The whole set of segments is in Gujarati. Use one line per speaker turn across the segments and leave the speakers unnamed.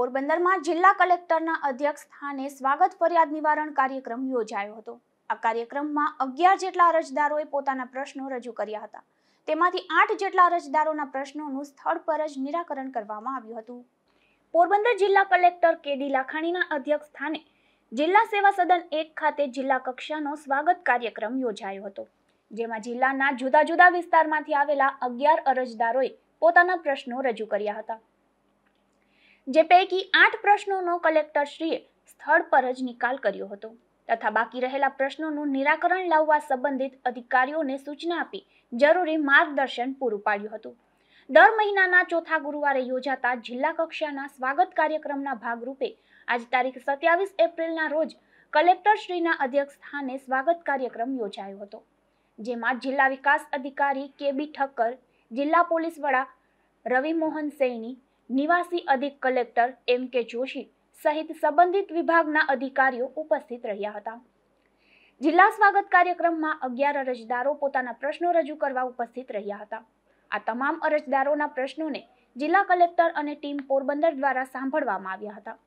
પોરબંદરમાં જિલ્લા કલેક્ટરના અધ્યક્ષ સ્થાને સ્વાગત ફરિયાદ નિવારણ કાર્યક્રમ યોજાયો હતો આ કાર્યક્રમમાં અગિયાર જેટલા અરજદારોએ પોતાના પ્રશ્નો રજૂ કર્યા હતા તેમાંથી આઠ જેટલા અરજદારોના પ્રશ્નોનું સ્થળ પર જ નિરાકરણ કરવામાં આવ્યું હતું પોરબંદર જિલ્લા કલેક્ટર કે ડી લાખાણીના અધ્યક્ષ સ્થાને જિલ્લા સેવા સદન એક ખાતે જિલ્લા કક્ષાનો સ્વાગત કાર્યક્રમ યોજાયો હતો જેમાં જિલ્લાના જુદા જુદા વિસ્તારમાંથી આવેલા અગિયાર અરજદારોએ પોતાના પ્રશ્નો રજૂ કર્યા હતા જે પૈકી આઠ પ્રશ્નોનો કલેક્ટરશ્રીએ સ્થળ પર જ નિકાલ કર્યો હતો તથા બાકી રહેલા પ્રશ્નોનું નિરાકરણ લાવવા સંબંધિત અધિકારીઓને સૂચના આપી જરૂરી માર્ગદર્શન પૂરું પાડ્યું હતું દર મહિનાના ચોથા ગુરુવારે યોજાતા જિલ્લા કક્ષાના સ્વાગત કાર્યક્રમના ભાગરૂપે આજ તારીખ સત્યાવીસ એપ્રિલના રોજ કલેક્ટરશ્રીના અધ્યક્ષ સ્થાને સ્વાગત કાર્યક્રમ યોજાયો હતો જેમાં જિલ્લા વિકાસ અધિકારી કે બી ઠક્કર જિલ્લા પોલીસ વડા રવિ મોહન સૈની નિવાસી અધિક કલેક્ટર એમ કે જોશી સહિત સંબંધિત વિભાગના અધિકારીઓ ઉપસ્થિત રહ્યા હતા જિલ્લા સ્વાગત કાર્યક્રમમાં અગિયાર અરજદારો પોતાના પ્રશ્નો રજૂ કરવા ઉપસ્થિત રહ્યા હતા આ તમામ અરજદારોના પ્રશ્નોને જિલ્લા કલેક્ટર અને ટીમ પોરબંદર દ્વારા સાંભળવામાં આવ્યા હતા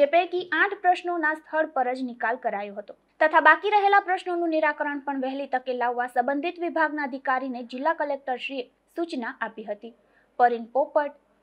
જે પૈકી આઠ પ્રશ્નોના સ્થળ પર જ નિકાલ કરાયો હતો તથા બાકી રહેલા પ્રશ્નોનું નિરાકરણ પણ વહેલી તકે લાવવા સંબંધિત વિભાગના અધિકારીને જિલ્લા કલેક્ટરશ્રીએ સૂચના આપી હતી પરિન પોપટ